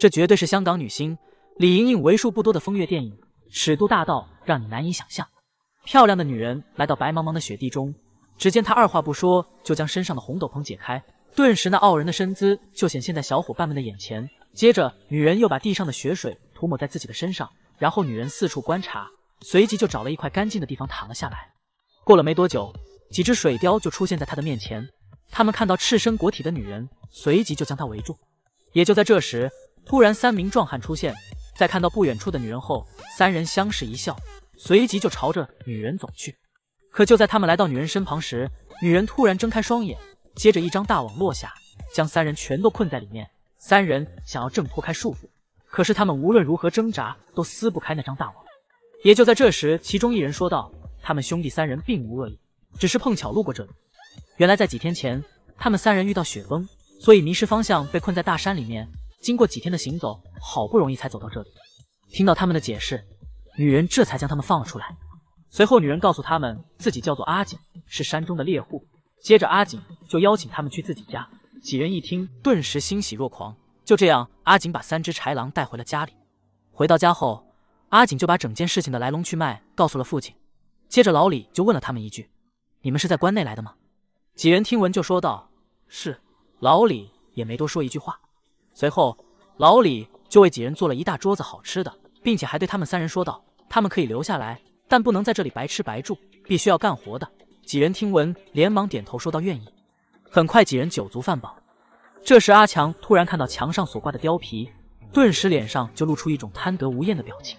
这绝对是香港女星李莹莹为数不多的风月电影，尺度大到让你难以想象。漂亮的女人来到白茫茫的雪地中，只见她二话不说就将身上的红斗篷解开，顿时那傲人的身姿就显现在小伙伴们的眼前。接着，女人又把地上的雪水涂抹在自己的身上，然后女人四处观察，随即就找了一块干净的地方躺了下来。过了没多久，几只水貂就出现在她的面前。他们看到赤身裸体的女人，随即就将她围住。也就在这时。突然，三名壮汉出现在看到不远处的女人后，三人相视一笑，随即就朝着女人走去。可就在他们来到女人身旁时，女人突然睁开双眼，接着一张大网落下，将三人全都困在里面。三人想要挣脱开束缚，可是他们无论如何挣扎都撕不开那张大网。也就在这时，其中一人说道：“他们兄弟三人并无恶意，只是碰巧路过这里。原来在几天前，他们三人遇到雪崩，所以迷失方向，被困在大山里面。”经过几天的行走，好不容易才走到这里。听到他们的解释，女人这才将他们放了出来。随后，女人告诉他们自己叫做阿锦，是山中的猎户。接着，阿锦就邀请他们去自己家。几人一听，顿时欣喜若狂。就这样，阿锦把三只豺狼带回了家里。回到家后，阿锦就把整件事情的来龙去脉告诉了父亲。接着，老李就问了他们一句：“你们是在关内来的吗？”几人听闻就说道：“是。”老李也没多说一句话。随后，老李就为几人做了一大桌子好吃的，并且还对他们三人说道：“他们可以留下来，但不能在这里白吃白住，必须要干活的。”几人听闻，连忙点头说道：“愿意。”很快，几人酒足饭饱。这时，阿强突然看到墙上所挂的貂皮，顿时脸上就露出一种贪得无厌的表情。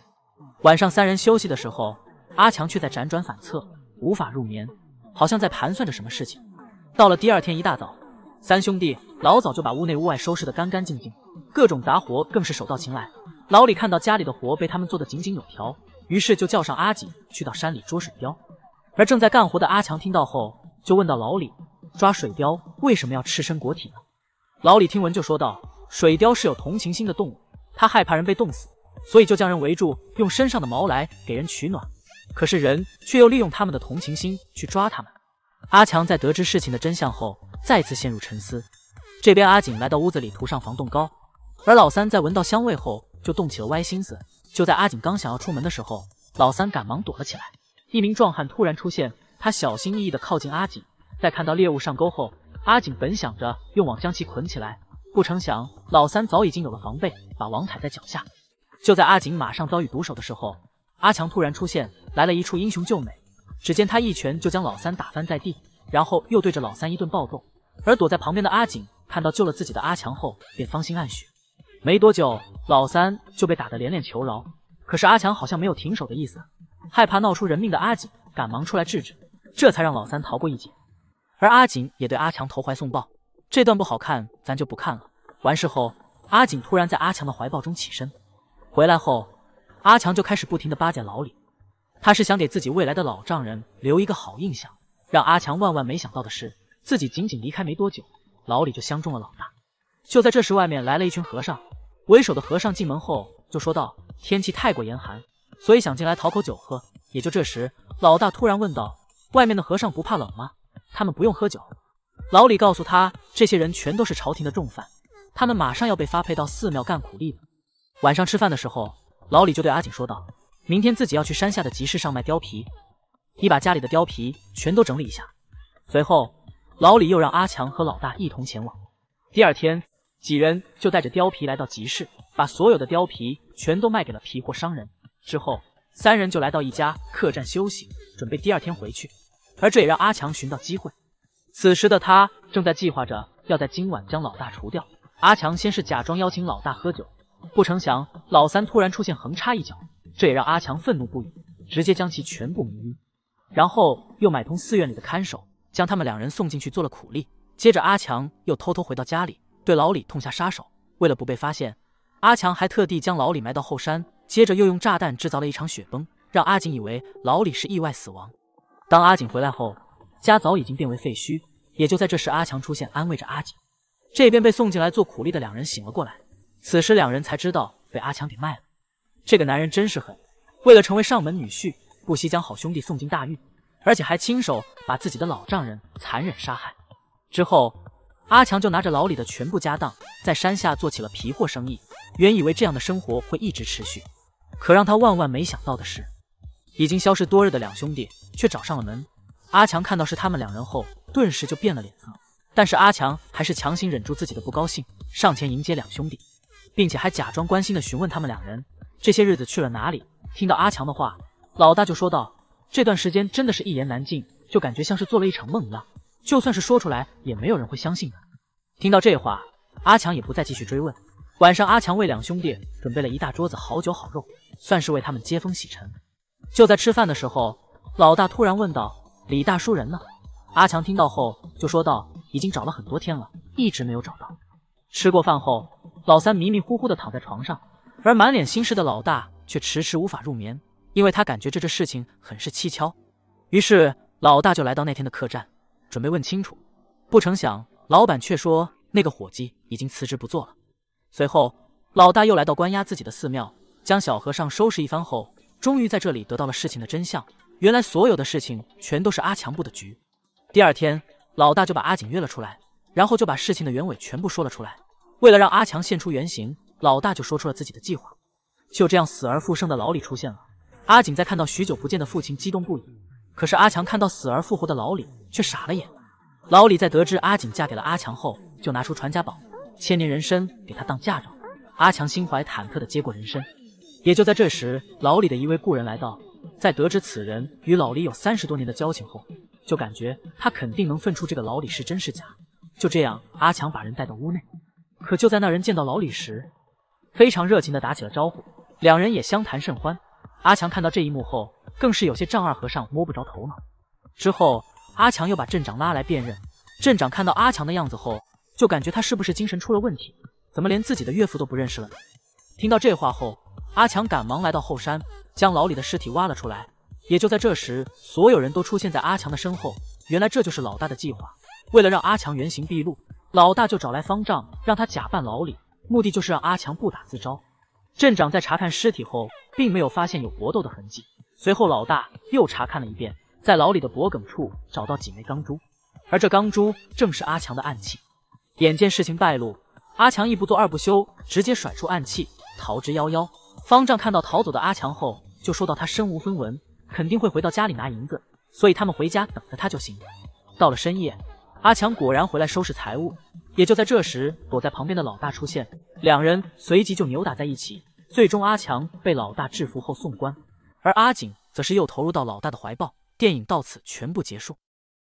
晚上，三人休息的时候，阿强却在辗转反侧，无法入眠，好像在盘算着什么事情。到了第二天一大早。三兄弟老早就把屋内屋外收拾得干干净净，各种杂活更是手到擒来。老李看到家里的活被他们做得井井有条，于是就叫上阿锦去到山里捉水貂。而正在干活的阿强听到后，就问到：“老李，抓水貂为什么要赤身裸体呢？”老李听闻就说道：“水貂是有同情心的动物，它害怕人被冻死，所以就将人围住，用身上的毛来给人取暖。可是人却又利用他们的同情心去抓他们。”阿强在得知事情的真相后，再次陷入沉思。这边阿锦来到屋子里涂上防冻膏，而老三在闻到香味后就动起了歪心思。就在阿锦刚想要出门的时候，老三赶忙躲了起来。一名壮汉突然出现，他小心翼翼地靠近阿锦，在看到猎物上钩后，阿锦本想着用网将其捆起来，不成想老三早已经有了防备，把网踩在脚下。就在阿锦马上遭遇毒手的时候，阿强突然出现，来了一处英雄救美。只见他一拳就将老三打翻在地，然后又对着老三一顿暴揍。而躲在旁边的阿锦看到救了自己的阿强后，便芳心暗许。没多久，老三就被打得连连求饶。可是阿强好像没有停手的意思，害怕闹出人命的阿锦赶忙出来制止，这才让老三逃过一劫。而阿锦也对阿强投怀送抱。这段不好看，咱就不看了。完事后，阿锦突然在阿强的怀抱中起身。回来后，阿强就开始不停的巴结老李。他是想给自己未来的老丈人留一个好印象。让阿强万万没想到的是，自己仅仅离开没多久，老李就相中了老大。就在这时，外面来了一群和尚，为首的和尚进门后就说道：“天气太过严寒，所以想进来讨口酒喝。”也就这时，老大突然问道：“外面的和尚不怕冷吗？他们不用喝酒？”老李告诉他：“这些人全都是朝廷的重犯，他们马上要被发配到寺庙干苦力。”晚上吃饭的时候，老李就对阿锦说道。明天自己要去山下的集市上卖貂皮，你把家里的貂皮全都整理一下。随后，老李又让阿强和老大一同前往。第二天，几人就带着貂皮来到集市，把所有的貂皮全都卖给了皮货商人。之后，三人就来到一家客栈休息，准备第二天回去。而这也让阿强寻到机会。此时的他正在计划着要在今晚将老大除掉。阿强先是假装邀请老大喝酒，不成想老三突然出现，横插一脚。这也让阿强愤怒不已，直接将其全部迷晕，然后又买通寺院里的看守，将他们两人送进去做了苦力。接着，阿强又偷偷回到家里，对老李痛下杀手。为了不被发现，阿强还特地将老李埋到后山，接着又用炸弹制造了一场雪崩，让阿锦以为老李是意外死亡。当阿锦回来后，家早已经变为废墟。也就在这时，阿强出现，安慰着阿锦。这边被送进来做苦力的两人醒了过来，此时两人才知道被阿强给卖了。这个男人真是狠，为了成为上门女婿，不惜将好兄弟送进大狱，而且还亲手把自己的老丈人残忍杀害。之后，阿强就拿着老李的全部家当，在山下做起了皮货生意。原以为这样的生活会一直持续，可让他万万没想到的是，已经消失多日的两兄弟却找上了门。阿强看到是他们两人后，顿时就变了脸色。但是阿强还是强行忍住自己的不高兴，上前迎接两兄弟，并且还假装关心地询问他们两人。这些日子去了哪里？听到阿强的话，老大就说道：“这段时间真的是一言难尽，就感觉像是做了一场梦一样，就算是说出来，也没有人会相信的。”听到这话，阿强也不再继续追问。晚上，阿强为两兄弟准备了一大桌子好酒好肉，算是为他们接风洗尘。就在吃饭的时候，老大突然问道：“李大叔人呢？”阿强听到后就说道：“已经找了很多天了，一直没有找到。”吃过饭后，老三迷迷糊糊的躺在床上。而满脸心事的老大却迟迟无法入眠，因为他感觉这这事情很是蹊跷。于是老大就来到那天的客栈，准备问清楚。不成想，老板却说那个伙计已经辞职不做了。随后，老大又来到关押自己的寺庙，将小和尚收拾一番后，终于在这里得到了事情的真相。原来，所有的事情全都是阿强布的局。第二天，老大就把阿锦约了出来，然后就把事情的原委全部说了出来，为了让阿强现出原形。老大就说出了自己的计划。就这样，死而复生的老李出现了。阿景在看到许久不见的父亲，激动不已。可是阿强看到死而复活的老李，却傻了眼。老李在得知阿景嫁给了阿强后，就拿出传家宝千年人参给他当嫁妆。阿强心怀忐忑的接过人参。也就在这时，老李的一位故人来到，在得知此人与老李有三十多年的交情后，就感觉他肯定能分出这个老李是真是假。就这样，阿强把人带到屋内。可就在那人见到老李时，非常热情地打起了招呼，两人也相谈甚欢。阿强看到这一幕后，更是有些丈二和尚摸不着头脑。之后，阿强又把镇长拉来辨认。镇长看到阿强的样子后，就感觉他是不是精神出了问题？怎么连自己的岳父都不认识了呢？听到这话后，阿强赶忙来到后山，将老李的尸体挖了出来。也就在这时，所有人都出现在阿强的身后。原来这就是老大的计划，为了让阿强原形毕露，老大就找来方丈，让他假扮老李。目的就是让阿强不打自招。镇长在查看尸体后，并没有发现有搏斗的痕迹。随后，老大又查看了一遍，在老李的脖颈处找到几枚钢珠，而这钢珠正是阿强的暗器。眼见事情败露，阿强一不做二不休，直接甩出暗器逃之夭夭。方丈看到逃走的阿强后，就说到他身无分文，肯定会回到家里拿银子，所以他们回家等着他就行。到了深夜，阿强果然回来收拾财物。也就在这时，躲在旁边的老大出现，两人随即就扭打在一起。最终，阿强被老大制服后送官，而阿景则是又投入到老大的怀抱。电影到此全部结束。